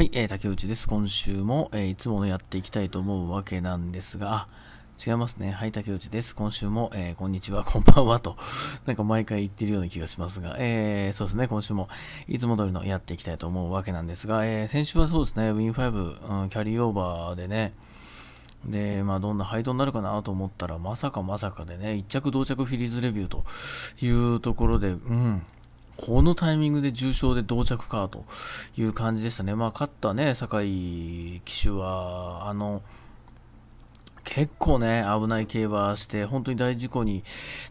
はい、えー、竹内です。今週も、えー、いつものやっていきたいと思うわけなんですが、違いますね。はい、竹内です。今週も、えー、こんにちは、こんばんはと、なんか毎回言ってるような気がしますが、えー、そうですね、今週もいつも通りのやっていきたいと思うわけなんですが、えー、先週はそうですね、Win5、うん、キャリーオーバーでね、で、まあ、どんな配当になるかなと思ったら、まさかまさかでね、1着同着フィリーズレビューというところで、うん、このタイミングで重傷で到着かという感じでしたね。まあ、勝ったね、酒井騎手は、あの、結構ね、危ない競馬して、本当に大事故に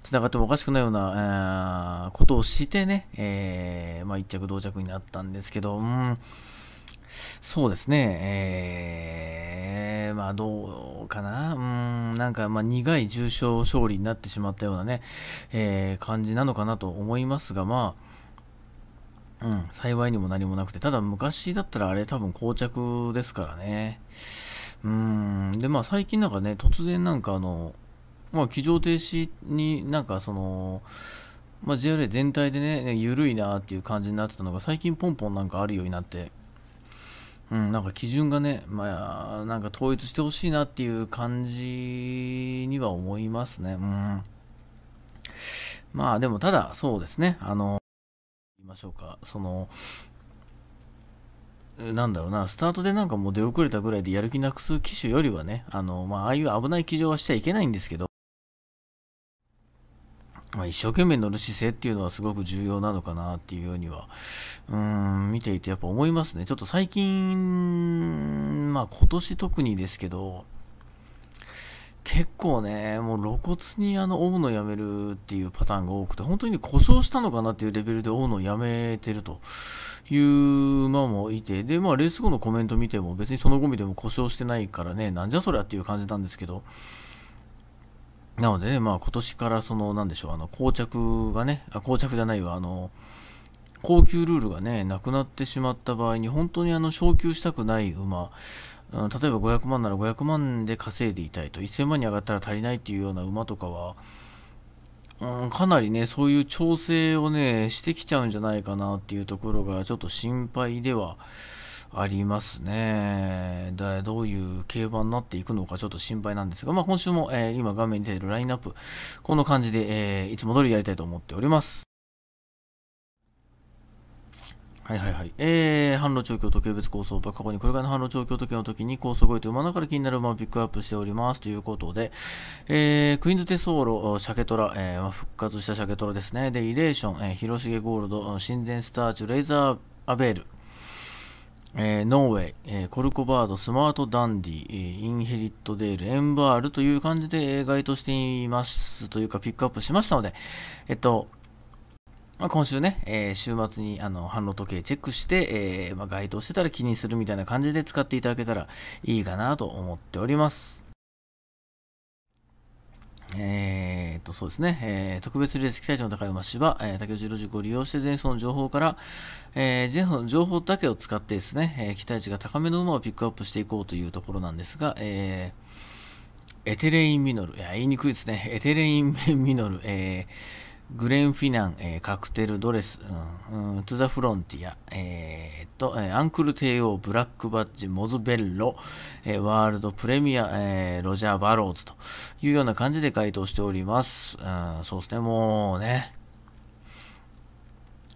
つながってもおかしくないような、えー、ことをしてね、えー、まあ、一着到着になったんですけど、うん、そうですね、えー、まあ、どうかな、うん、なんか、まあ、苦い重傷勝利になってしまったようなね、えー、感じなのかなと思いますが、まあ、うん、幸いにも何もなくて、ただ昔だったらあれ多分膠着ですからね。うん、で、まあ最近なんかね、突然なんかあの、まあ気乗停止になんかその、まあ JRA 全体でね、緩いなっていう感じになってたのが、最近ポンポンなんかあるようになって、うん、なんか基準がね、まあ、なんか統一してほしいなっていう感じには思いますね。うん。まあでもただ、そうですね。あのましょうかそのなんだろうなスタートでなんかもう出遅れたぐらいでやる気なくす機種よりはねあの、まあ、ああいう危ない騎乗はしちゃいけないんですけど、まあ、一生懸命乗る姿勢っていうのはすごく重要なのかなっていうようにはうん見ていてやっぱ思いますねちょっと最近まあ今年特にですけど結構ね、もう露骨にあの、追うのやめるっていうパターンが多くて、本当に、故障したのかなっていうレベルで追うのをやめてるという馬もいて、で、まあ、レース後のコメント見ても、別にそのゴミでも故障してないからね、なんじゃそりゃっていう感じなんですけど、なのでね、まあ、今年からその、なんでしょう、あの、膠着がね、膠着じゃないわ、あの、高級ルールがね、なくなってしまった場合に、本当にあの、昇級したくない馬、うん、例えば500万なら500万で稼いでいたいと1000万に上がったら足りないっていうような馬とかは、うん、かなりねそういう調整をねしてきちゃうんじゃないかなっていうところがちょっと心配ではありますね。だどういう競馬になっていくのかちょっと心配なんですが、まあ、今週も、えー、今画面に出ているラインナップ、こんな感じで、えー、いつも通りやりたいと思っております。はいはいはい。えー、販路調教と軽別構想馬、過去にこれからいの販路調教時計の時に構想超えて馬の中ら気になる馬をピックアップしております。ということで、えー、クイーンズテソーロ、シャケトラ、えー、復活したシャケトラですね。で、イレーション、えー、広重ゴールド、神前スターチュ、レイザーアベール、えー、ノーウェイ、えー、コルコバード、スマートダンディ、えー、インヘリットデール、エンバールという感じで、え該当していますというか、ピックアップしましたので、えっと、まあ、今週ね、えー、週末にあの反応時計チェックして、えー、まあ、該当してたら気にするみたいな感じで使っていただけたらいいかなと思っております。えー、っと、そうですね、えー、特別レース期待値の高い馬芝、えー、竹内ロジックを利用して前走の情報から、えー、前走の情報だけを使ってですね、えー、期待値が高めの馬をピックアップしていこうというところなんですが、えー、エテレインミノル、いや、言いにくいですね、エテレインミノル、えー、グレン・フィナン、えー、カクテル・ドレス、うんうん、トゥ・ザ・フロンティア、えー、っと、えー、アンクル・テオー、ブラック・バッジ、モズ・ベッロ、えー、ワールド・プレミア、えー、ロジャー・バローズというような感じで回答しております。うん、そうですね、もうね、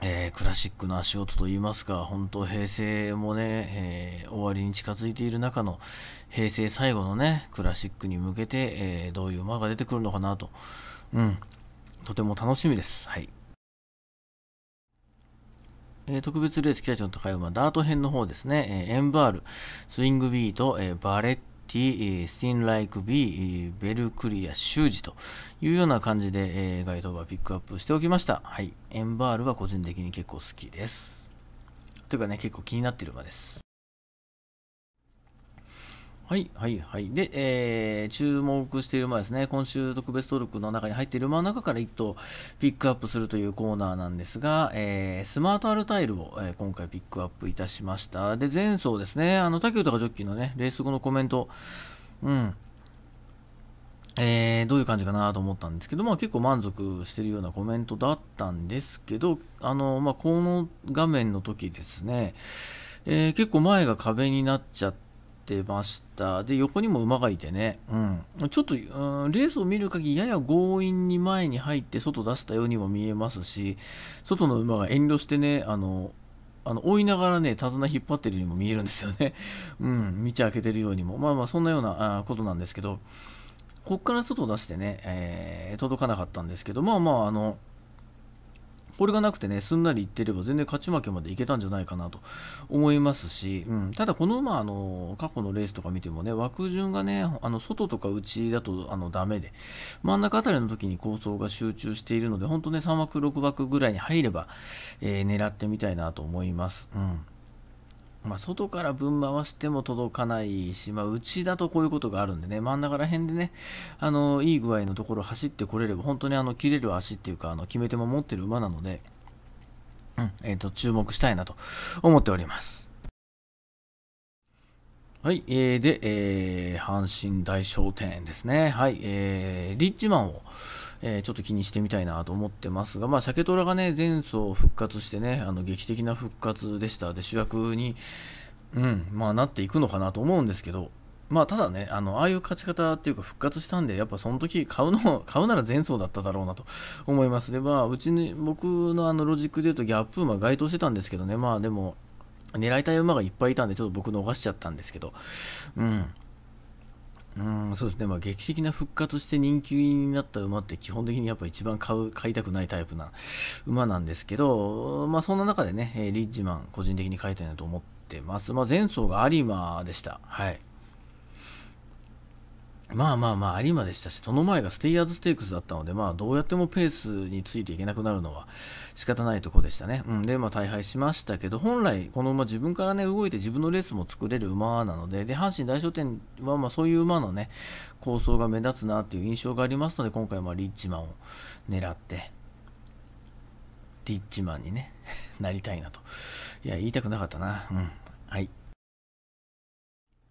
えー、クラシックの足音といいますか、本当平成もね、えー、終わりに近づいている中の平成最後のね、クラシックに向けて、えー、どういう馬が出てくるのかなと、うん、とても楽しみです。はい。えー、特別レースキ期待値の高い馬、ダート編の方ですね、えー、エンバール、スイングビート、えー、バレッティ、スティンライクビー、ベルクリア、シュージというような感じで、えー、該当馬ピックアップしておきました。はい。エンバールは個人的に結構好きです。というかね、結構気になっている馬です。はいはいはい。で、えー、注目している馬ですね、今週特別登録の中に入っている馬の中から1頭ピックアップするというコーナーなんですが、えー、スマートアルタイルを、えー、今回ピックアップいたしました。で、前走ですね、あの、竹かジョッキーのね、レース後のコメント、うん、えー、どういう感じかなと思ったんですけど、まあ、結構満足してるようなコメントだったんですけど、あのまあ、この画面の時ですね、えー、結構前が壁になっちゃってました。で、横にも馬がいてね、うん、ちょっと、うん、レースを見る限り、やや強引に前に入って外出したようにも見えますし、外の馬が遠慮してね、あの、あの追いながらね、手綱引っ張ってるようにも見えるんですよね。うん、道開けてるようにも。まあまあ、そんなようなあことなんですけど、こっから外出してね、えー、届かなかったんですけど、まあまあ、あの、これがなくてね、すんなりいってれば全然勝ち負けまでいけたんじゃないかなと思いますし、うん、ただこの馬、あの、過去のレースとか見てもね、枠順がね、あの、外とか内だとあのダメで、真ん中あたりの時に構想が集中しているので、本当ね、3枠、6枠ぐらいに入れば、えー、狙ってみたいなと思います。うん。まあ、外から分回しても届かないし、まあ、うちだとこういうことがあるんでね、真ん中ら辺でね、あの、いい具合のところ走ってこれれば、本当にあの、切れる足っていうか、あの、決め手も持ってる馬なので、うん、えっ、ー、と、注目したいなと思っております。はい、えー、で、えー、阪神大商店ですね。はい、えー、リッチマンを、えー、ちょっと気にしてみたいなと思ってますが、まあ、トラがね、前走復活してね、あの劇的な復活でした。で、主役に、うん、まあ、なっていくのかなと思うんですけど、まあ、ただね、あの、ああいう勝ち方っていうか復活したんで、やっぱその時買うの、買うなら前走だっただろうなと思います。で、まあ、うちに、僕のあのロジックで言うとギャップ馬該当してたんですけどね、まあでも、狙いたい馬がいっぱいいたんで、ちょっと僕逃しちゃったんですけど、うん。うんそうですね、まあ、劇的な復活して人気になった馬って基本的にやっぱ一番買う買いたくないタイプな馬なんですけど、まあ、そんな中でねリッジマン個人的に買いたいなと思ってます、まあ、前走が有馬でしたはいまあまあまあ、有馬でしたし、その前がステイヤーズステークスだったので、まあ、どうやってもペースについていけなくなるのは仕方ないとこでしたね。うん、で、まあ、大敗しましたけど、本来、この馬自分からね、動いて自分のレースも作れる馬なので、で、阪神大賞典は、まあ、そういう馬のね、構想が目立つなっていう印象がありますので、今回はリッチマンを狙って、リッチマンにね、なりたいなと。いや、言いたくなかったな。うん。はい。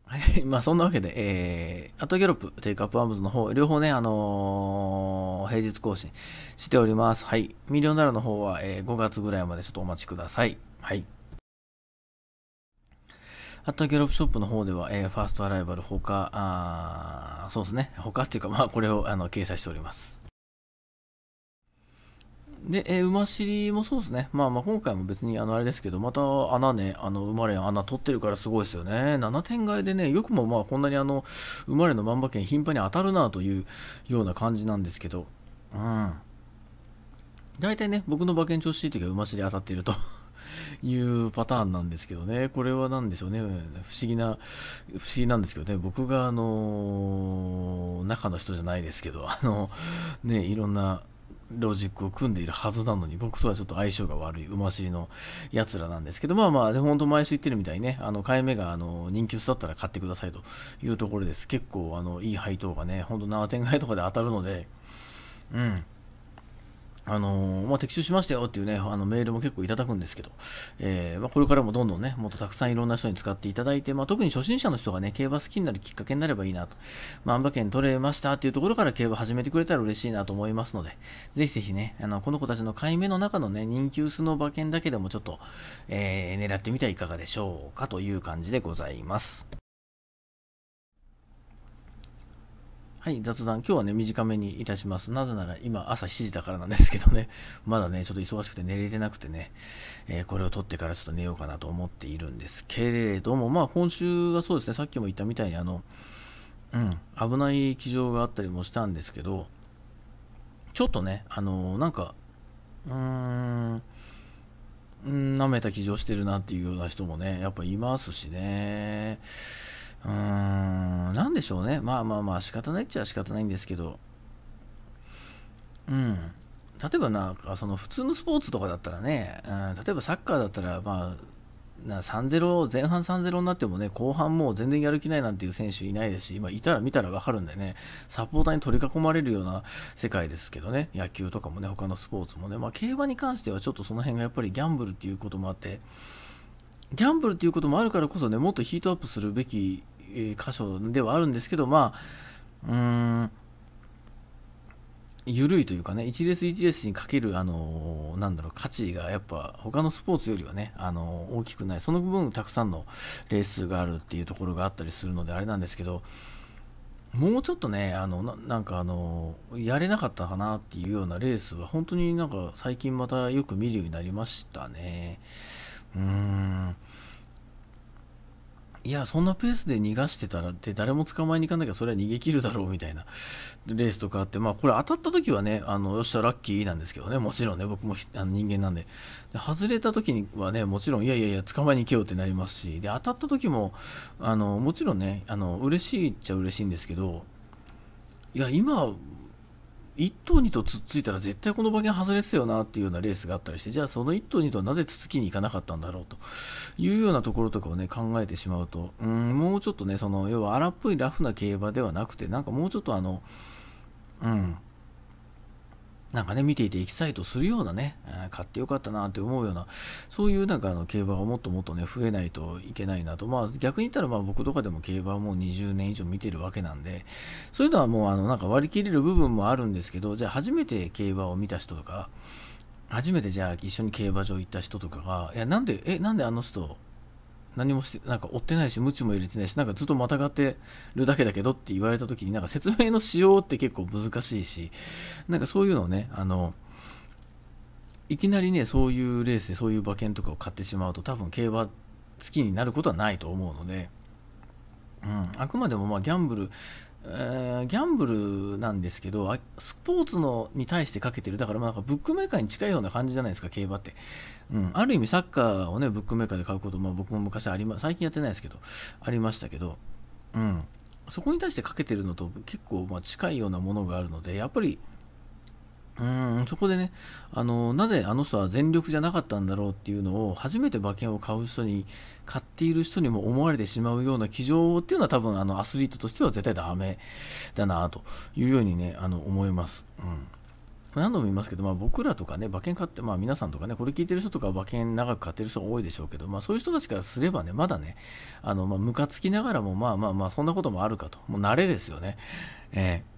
はい。まあ、そんなわけで、えー、アトギャロップ、テイクアップアームズの方、両方ね、あのー、平日更新しております。はい。ミリオンダラの方は、えー、5月ぐらいまでちょっとお待ちください。はい。ットギャロップショップの方では、えー、ファーストアライバル他、あそうですね。他っていうか、まあ、これを、あの、掲載しております。で、えー、馬尻もそうですね。まあまあ今回も別にあのあれですけど、また穴ね、あの、生まれ穴取ってるからすごいですよね。7点買いでね、よくもまあこんなにあの、生まれの万馬券頻繁に当たるなというような感じなんですけど、うん。大体ね、僕の馬券調子いい時は馬尻当たっていると いうパターンなんですけどね、これは何でしょうね、不思議な、不思議なんですけどね、僕があのー、中の人じゃないですけど、あの、ね、いろんな、ロジックを組んでいるはずなのに、僕とはちょっと相性が悪い馬尻のやつらなんですけど、まあまあ、ほんと毎週言ってるみたいにね、あの、買い目が、あの、人気薄だったら買ってくださいというところです。結構、あの、いい配当がね、ほんと7点買いとかで当たるので、うん。あのまあ、的中しましたよっていうね、あのメールも結構いただくんですけど、えー、まあ、これからもどんどんね、もっとたくさんいろんな人に使っていただいて、まあ、特に初心者の人がね、競馬好きになるきっかけになればいいなと、まあ、馬券取れましたっていうところから競馬始めてくれたら嬉しいなと思いますので、ぜひぜひね、あのこの子たちの買い目の中のね、人気薄の馬券だけでもちょっと、えー、狙ってみてはいかがでしょうかという感じでございます。はい、雑談。今日はね、短めにいたします。なぜなら今朝7時だからなんですけどね、まだね、ちょっと忙しくて寝れてなくてね、えー、これを撮ってからちょっと寝ようかなと思っているんですけれども、まあ今週はそうですね、さっきも言ったみたいにあの、うん、危ない気丈があったりもしたんですけど、ちょっとね、あのー、なんか、うーん、舐めた気丈してるなっていうような人もね、やっぱいますしね。うーん、なんでしょうね。まあまあまあ、仕方ないっちゃ仕方ないんですけど、うん。例えばなんか、その普通のスポーツとかだったらね、うん、例えばサッカーだったら、まあ、3-0前半3-0になってもね後半もう全然やる気ないなんていう選手いないですし、今いたら見たら分かるんでねサポーターに取り囲まれるような世界ですけどね野球とかもね他のスポーツもね、まあ、競馬に関してはちょっとその辺がやっぱりギャンブルっていうこともあってギャンブルっていうこともあるからこそねもっとヒートアップするべき箇所ではあるんですけど、まあ、うーん、緩いというかね、1レース1レースにかける、あのなんだろう、価値がやっぱ他のスポーツよりはね、あの大きくない、その分たくさんのレースがあるっていうところがあったりするので、あれなんですけど、もうちょっとね、あの、なんかあのやれなかったかなっていうようなレースは、本当になんか最近またよく見るようになりましたね。うーん。いや、そんなペースで逃がしてたらって誰も捕まえに行かなきゃそれは逃げ切るだろうみたいなレースとかあって、まあこれ当たった時はね、あの、よっしゃ、ラッキーなんですけどね、もちろんね、僕もあの人間なんでで。外れた時にはね、もちろん、いやいやいや、捕まえに行けよってなりますし、で、当たった時も、あの、もちろんね、あの、嬉しいっちゃ嬉しいんですけど、いや、今、1頭2頭つっついたら絶対この馬券外れてたよなっていうようなレースがあったりしてじゃあその1頭2頭はなぜつつきに行かなかったんだろうというようなところとかをね考えてしまうとうんもうちょっとねその要は荒っぽいラフな競馬ではなくてなんかもうちょっとあのうんなんかね、見ていてエキサイトするようなね、買ってよかったなって思うような、そういうなんかあの競馬がもっともっとね、増えないといけないなと、まあ逆に言ったらまあ僕とかでも競馬はもう20年以上見てるわけなんで、そういうのはもうあのなんか割り切れる部分もあるんですけど、じゃあ初めて競馬を見た人とか、初めてじゃあ一緒に競馬場行った人とかが、いや、なんで、え、なんであの人、何もして、なんか追ってないし、無知も入れてないし、なんかずっとまたがってるだけだけどって言われた時に、なんか説明のしようって結構難しいし、なんかそういうのをね、あの、いきなりね、そういうレースでそういう馬券とかを買ってしまうと、多分競馬好きになることはないと思うので、うん、あくまでもまあギャンブルえー、ギャンブルなんですけど、スポーツのに対してかけてる、だからまあなんかブックメーカーに近いような感じじゃないですか、競馬って。うん、ある意味サッカーをね、ブックメーカーで買うことも、まあ、僕も昔ありま、最近やってないですけど、ありましたけど、うん、そこに対してかけてるのと結構ま近いようなものがあるので、やっぱりうんそこでねあのなぜあの人は全力じゃなかったんだろうっていうのを初めて馬券を買う人に買っている人にも思われてしまうような気丈っていうのは多分あのアスリートとしては絶対ダメだなというようにねあの思います。うん何度も言いますけど、まあ、僕らとかね、馬券買って、まあ、皆さんとかね、これ聞いてる人とか馬券長く買ってる人が多いでしょうけど、まあ、そういう人たちからすればね、まだね、あの、まあ、ムカつきながらも、まあまあまあ、そんなこともあるかと、もう慣れですよね。えー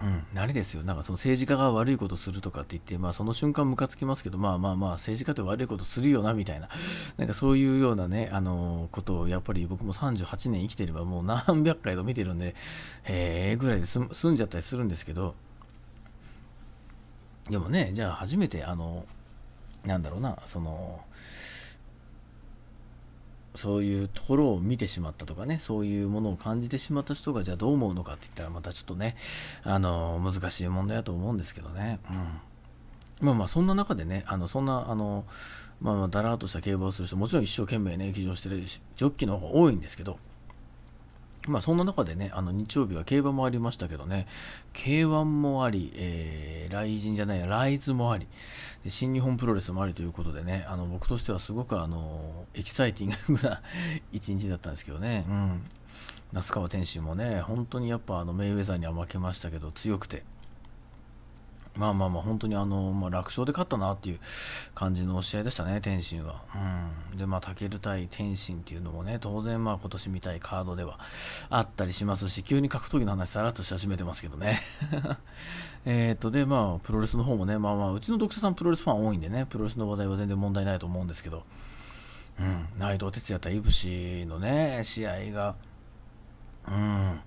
うん、慣れですよ。なんかその政治家が悪いことするとかって言って、まあその瞬間ムカつきますけど、まあまあまあ政治家って悪いことするよなみたいな、なんかそういうようなね、あのー、ことをやっぱり僕も38年生きてればもう何百回と見てるんで、へえぐらいで済んじゃったりするんですけど、でもね、じゃあ初めてあの、なんだろうな、その、そういうところを見てしまったとかね、そういうものを感じてしまった人が、じゃあどう思うのかって言ったら、またちょっとね、あの、難しい問題だと思うんですけどね。うん。まあまあ、そんな中でね、あの、そんな、あの、まあ、だらーっとした競馬をする人、もちろん一生懸命ね、騎乗してるジョッキの方が多いんですけど、まあ、そんな中でね、あの日曜日は競馬もありましたけどね、K1 もあり、えー、来神じゃない、イズもありで、新日本プロレスもありということでね、あの僕としてはすごくあのエキサイティングな 一日だったんですけどね、うん、那須川天心もね、本当にやっぱあのメイウェザーには負けましたけど、強くて。まあまあまあ、本当にあの、まあ、楽勝で勝ったなっていう感じの試合でしたね、天心は。うん。で、まあ、タケル対天心っていうのもね、当然まあ今年見たいカードではあったりしますし、急に格闘技の話さらっとし始めてますけどね。えっと、で、まあ、プロレスの方もね、まあまあ、うちの読者さんプロレスファン多いんでね、プロレスの話題は全然問題ないと思うんですけど、うん、内藤哲也対武士のね、試合が、うん、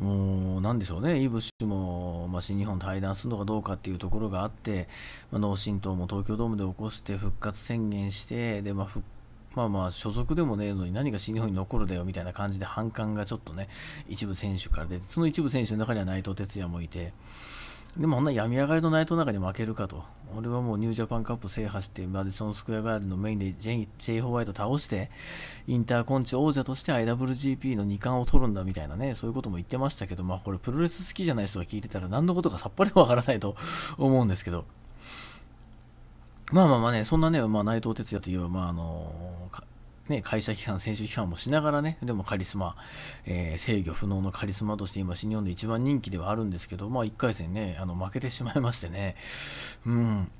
もう何でしょうね、イブ氏も、まあ、新日本対談するのかどうかっていうところがあって、まあ、脳震盪も東京ドームで起こして復活宣言して、でまあ、まあまあ所属でもねえのに何が新日本に残るだよみたいな感じで反感がちょっとね、一部選手から出て、その一部選手の中には内藤哲也もいて、でも、ほんな病み上がりの内藤の中に負けるかと。俺はもうニュージャパンカップ制覇して、マディソンスクエアガーデンのメインでジェイ・ジェイホワイト倒して、インターコンチ王者として IWGP の2冠を取るんだみたいなね、そういうことも言ってましたけど、まあこれプロレス好きじゃない人が聞いてたら何のことかさっぱりわからないと思うんですけど、まあまあまあね、そんなね、まあ、内藤哲也といえば、まああのーね、会社批判、選手批判もしながらね、でもカリスマ、えー、制御不能のカリスマとして今、新日本で一番人気ではあるんですけど、まあ、1回戦ね、あの負けてしまいましてね、うん、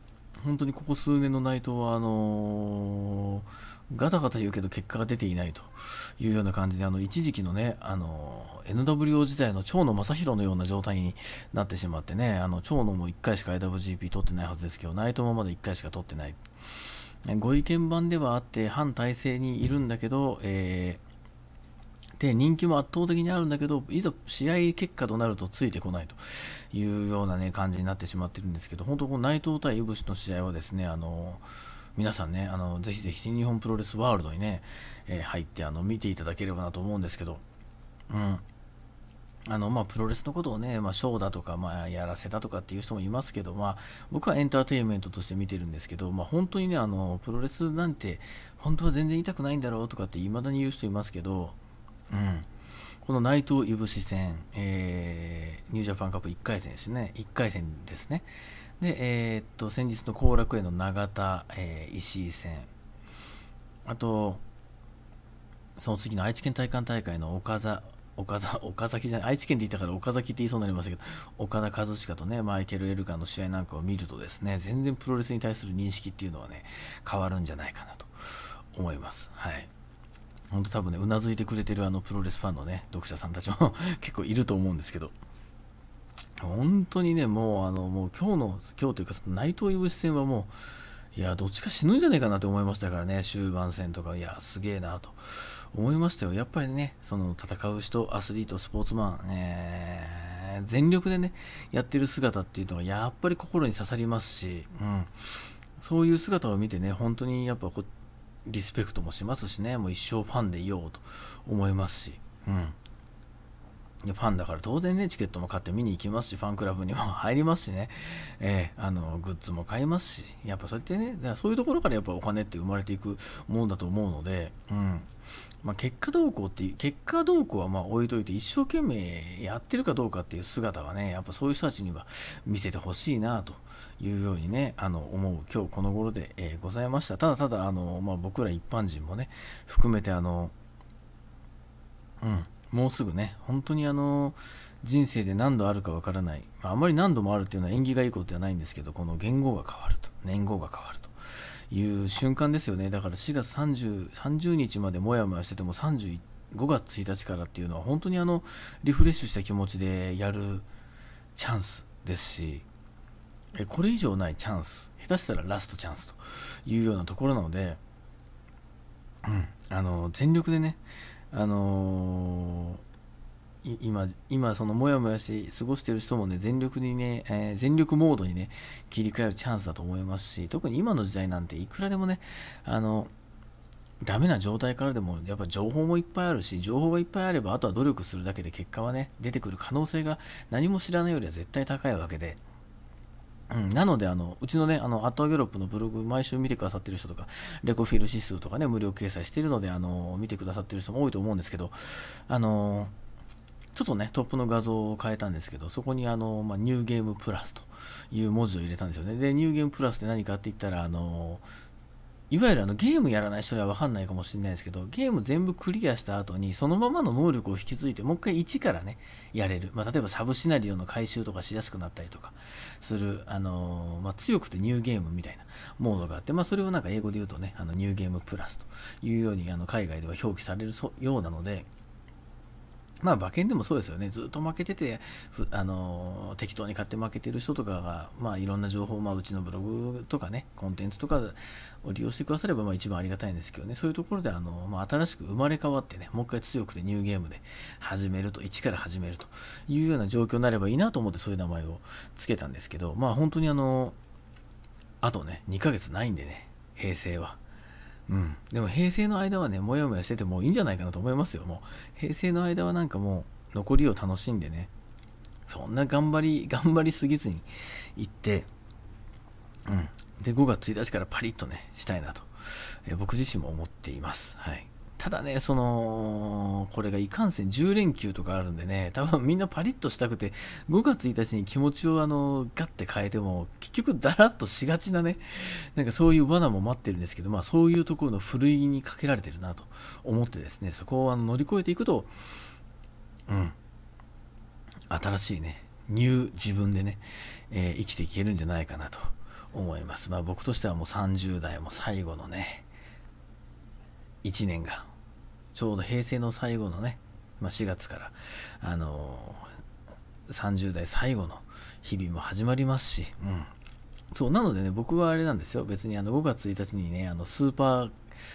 本当にここ数年の内藤は、あのー、ガタガタ言うけど結果が出ていないというような感じで、あの、一時期のね、あのー、NWO 時代の長野正宏のような状態になってしまってね、あの、長野も1回しか IWGP 取ってないはずですけど、内藤もまだ1回しか取ってない。ご意見番ではあって反体制にいるんだけど、えー、で人気も圧倒的にあるんだけどいざ試合結果となるとついてこないというような、ね、感じになってしまってるんですけど本当こ内藤対井口の試合はですねあの皆さんねあのぜひぜひ新日本プロレスワールドにね、えー、入ってあの見ていただければなと思うんですけど。うんあのまあ、プロレスのことをね、まあ、ショーだとか、まあ、やらせたとかっていう人もいますけど、まあ、僕はエンターテインメントとして見てるんですけど、まあ、本当にねあの、プロレスなんて本当は全然痛くないんだろうとかっていまだに言う人いますけど、うん、この内藤いぶし戦、えー、ニュージャパンカップ1回戦ですね、1回戦ですね、で、えー、っと先日の後楽園の永田、えー、石井戦、あと、その次の愛知県体感大会の岡田、岡田岡崎じゃない愛知県でいたから岡崎って言いそうになりましたけど岡田和親とねマイケル・エルカーの試合なんかを見るとですね全然プロレスに対する認識っていうのはね変わるんじゃないかなと思います。はい本当多分ね、うなずいてくれてるあのプロレスファンのね、読者さんたちも 結構いると思うんですけど、本当にね、もう、あの、もう今日の、今日というか、内藤雄志戦はもう、いや、どっちか死ぬんじゃねえかなと思いましたからね、終盤戦とか、いや、すげえなと思いましたよ。やっぱりね、その戦う人、アスリート、スポーツマン、えー、全力でね、やってる姿っていうのはやっぱり心に刺さりますし、うん、そういう姿を見てね、本当にやっぱこリスペクトもしますしね、もう一生ファンでいようと思いますし、うん。ファンだから当然ね、チケットも買って見に行きますし、ファンクラブにも 入りますしね、えー、あの、グッズも買いますし、やっぱそうやってね、だからそういうところからやっぱお金って生まれていくもんだと思うので、うん。まあ、結果こうっていう、結果こうはまあ置いといて、一生懸命やってるかどうかっていう姿はね、やっぱそういう人たちには見せてほしいなというようにね、あの思う今日この頃で、えございました。ただただ、あのまあ、僕ら一般人もね、含めて、あの、うん、もうすぐね、本当にあの、人生で何度あるかわからない、あんまり何度もあるっていうのは縁起がいいことではないんですけど、この言語が変わると、年号が変わると。いう瞬間ですよねだから4月 30, 30日までもやもやしてても3 5月1日からっていうのは本当にあのリフレッシュした気持ちでやるチャンスですしこれ以上ないチャンス下手したらラストチャンスというようなところなので、うん、あの全力でね、あの今、今そのモヤモヤして過ごしてる人もね、全力にね、えー、全力モードにね、切り替えるチャンスだと思いますし、特に今の時代なんていくらでもね、あの、ダメな状態からでも、やっぱ情報もいっぱいあるし、情報がいっぱいあれば、あとは努力するだけで結果はね、出てくる可能性が何も知らないよりは絶対高いわけで、うん、なので、あの、うちのね、あの、アットアギョロップのブログ、毎週見てくださってる人とか、レコフィル指数とかね、無料掲載してるので、あの、見てくださってる人も多いと思うんですけど、あのーちょっとね、トップの画像を変えたんですけど、そこにあの、まあ、ニューゲームプラスという文字を入れたんですよね。で、ニューゲームプラスって何かって言ったら、あの、いわゆるあのゲームやらない人には分かんないかもしれないですけど、ゲーム全部クリアした後に、そのままの能力を引き継いで、もう一回1からね、やれる。まあ、例えばサブシナリオの回収とかしやすくなったりとかする、あのー、まあ、強くてニューゲームみたいなモードがあって、まあ、それをなんか英語で言うとね、あのニューゲームプラスというように、あの海外では表記されるようなので、まあ馬券でもそうですよね、ずっと負けてて、あの適当に買って負けてる人とかが、まあ、いろんな情報、まあ、うちのブログとかね、コンテンツとかを利用してくだされば、まあ、一番ありがたいんですけどね、そういうところであの、まあ、新しく生まれ変わってね、もう一回強くてニューゲームで始めると、一から始めるというような状況になればいいなと思って、そういう名前を付けたんですけど、まあ、本当にあの、あとね、2ヶ月ないんでね、平成は。うん、でも平成の間はねもやもやしててもいいんじゃないかなと思いますよもう平成の間はなんかもう残りを楽しんでねそんな頑張り 頑張りすぎずに行ってうんで5月1日からパリッとねしたいなと、え僕自身も思っていますはいただね、その、これがいかんせん10連休とかあるんでね、多分みんなパリッとしたくて、5月1日に気持ちをあの、ガッて変えても、結局だらっとしがちなね、なんかそういう罠も待ってるんですけど、まあそういうところのふるいにかけられてるなと思ってですね、そこをあの乗り越えていくと、うん、新しいね、ニュー自分でね、えー、生きていけるんじゃないかなと思います。まあ僕としてはもう30代も最後のね、1年がちょうど平成の最後のね、まあ、4月から、あのー、30代最後の日々も始まりますし、うん。そう、なのでね、僕はあれなんですよ。別にあの5月1日にね、あのスーパー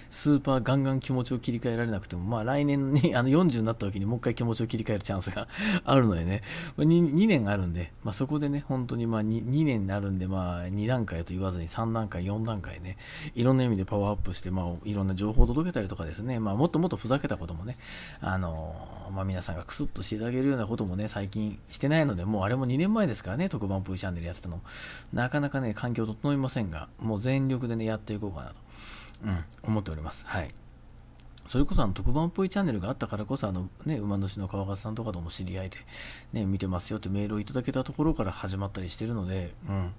スーパーガンガン気持ちを切り替えられなくても、まあ来年に、あの40になった時にもう一回気持ちを切り替えるチャンスが あるのでね、2, 2年あるんで、まあそこでね、本当にまあ 2, 2年になるんで、まあ2段階と言わずに3段階、4段階ね、いろんな意味でパワーアップして、まあいろんな情報を届けたりとかですね、まあもっともっとふざけたこともね、あのー、まあ皆さんがクスッとしていただけるようなこともね、最近してないので、もうあれも2年前ですからね、特番 V チャンネルやってたの。なかなかね、環境整いませんが、もう全力でね、やっていこうかなと。うん、思っております。はいそれこそあの特番っぽいチャンネルがあったからこそあの、ね、馬主の川勝さんとかとも知り合いで、ね、見てますよってメールをいただけたところから始まったりしてるので、うん、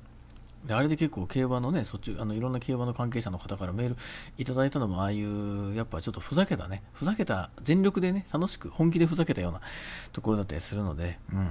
であれで結構競馬のねそっちあのいろんな競馬の関係者の方からメールいただいたのもああいうやっぱちょっとふざけたねふざけた全力でね楽しく本気でふざけたようなところだったりするので、うん、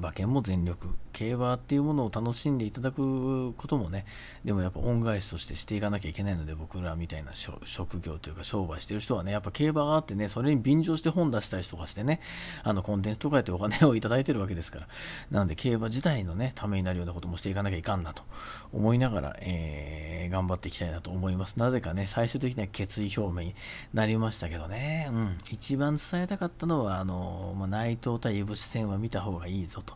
馬券も全力競馬っていうものを楽しんでいただくこともね、でもやっぱ恩返しとしてしていかなきゃいけないので、僕らみたいな職業というか商売してる人はね、やっぱ競馬があってね、それに便乗して本出したりとかしてね、あのコンテンツとかやってお金をいただいてるわけですから、なので競馬自体のね、ためになるようなこともしていかなきゃいかんなと思いながら、えー、頑張っていきたいなと思います。なぜかね、最終的には決意表明になりましたけどね、うん、一番伝えたかったのは、あの、まあ、内藤対烏し戦は見た方がいいぞと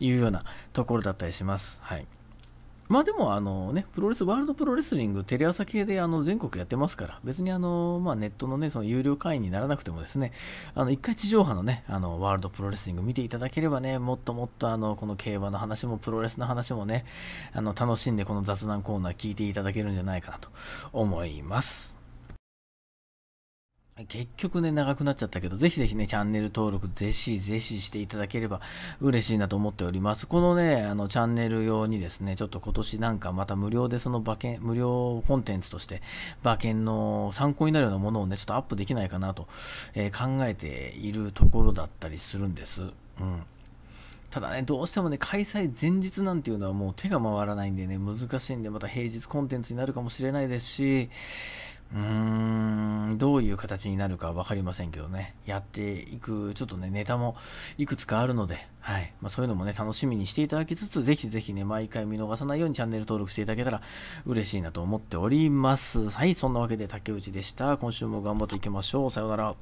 いうような、ところだったりします。はい。まあでもあのね、プロレス、ワールドプロレスリング、テレ朝系であの全国やってますから、別にあの、まあ、ネットのね、その有料会員にならなくてもですね、あの、一回地上波のね、あの、ワールドプロレスリング見ていただければね、もっともっとあの、この競馬の話もプロレスの話もね、あの、楽しんでこの雑談コーナー聞いていただけるんじゃないかなと思います。結局ね、長くなっちゃったけど、ぜひぜひね、チャンネル登録、ぜひぜひしていただければ嬉しいなと思っております。このね、あの、チャンネル用にですね、ちょっと今年なんかまた無料でその馬券、無料コンテンツとして、馬券の参考になるようなものをね、ちょっとアップできないかなと、えー、考えているところだったりするんです。うん。ただね、どうしてもね、開催前日なんていうのはもう手が回らないんでね、難しいんで、また平日コンテンツになるかもしれないですし、うーん、どういう形になるか分かりませんけどね、やっていく、ちょっとね、ネタもいくつかあるので、はい。まあ、そういうのもね、楽しみにしていただきつつ、ぜひぜひね、毎回見逃さないようにチャンネル登録していただけたら嬉しいなと思っております。はい、そんなわけで竹内でした。今週も頑張っていきましょう。さようなら。